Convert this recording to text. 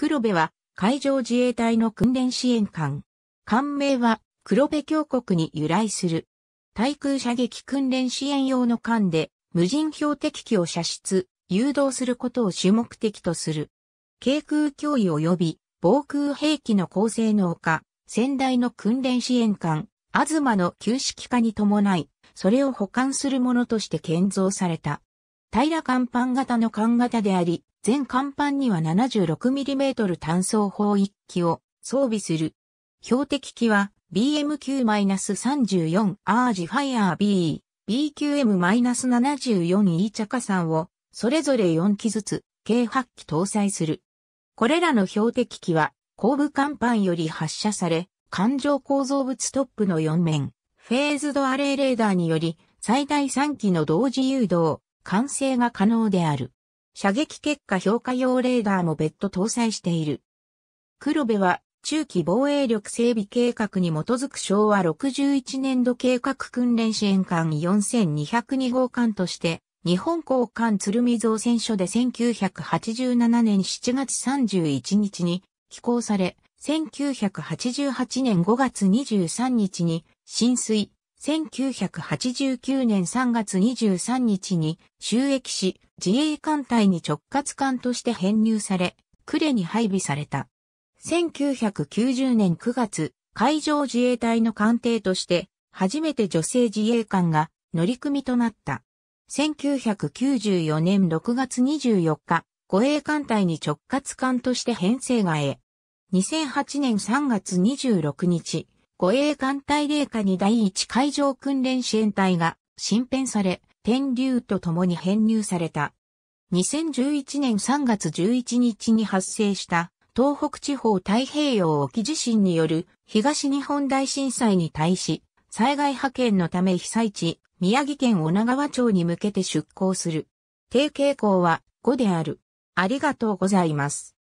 黒部は海上自衛隊の訓練支援艦。艦名は黒部峡谷に由来する。対空射撃訓練支援用の艦で無人標的機を射出、誘導することを主目的とする。軽空脅威及び防空兵器の高性能化、先代の訓練支援艦、東の旧式化に伴い、それを保管するものとして建造された。平甲板型の艦型であり、全甲板には 76mm 単装砲1機を装備する。標的機は BMQ-34 アージファイアー B、BQM-74 e ーチャカさんをそれぞれ4機ずつ計8機搭載する。これらの標的機は後部甲板より発射され、環状構造物トップの4面、フェーズドアレイレーダーにより最大3機の同時誘導、完成が可能である。射撃結果評価用レーダーも別途搭載している。黒部は中期防衛力整備計画に基づく昭和61年度計画訓練支援艦4202号艦として、日本交艦鶴見造船所で1987年7月31日に寄港され、1988年5月23日に浸水、1989年3月23日に収益し、自衛艦隊に直轄艦として編入され、呉に配備された。1990年9月、海上自衛隊の艦艇として、初めて女性自衛官が乗組となった。1994年6月24日、護衛艦隊に直轄艦として編成が得。2008年3月26日、護衛艦隊霊下に第一海上訓練支援隊が新編され、天竜と共に編入された。2011年3月11日に発生した東北地方太平洋沖地震による東日本大震災に対し、災害派遣のため被災地、宮城県女川町に向けて出港する。定傾向は5である。ありがとうございます。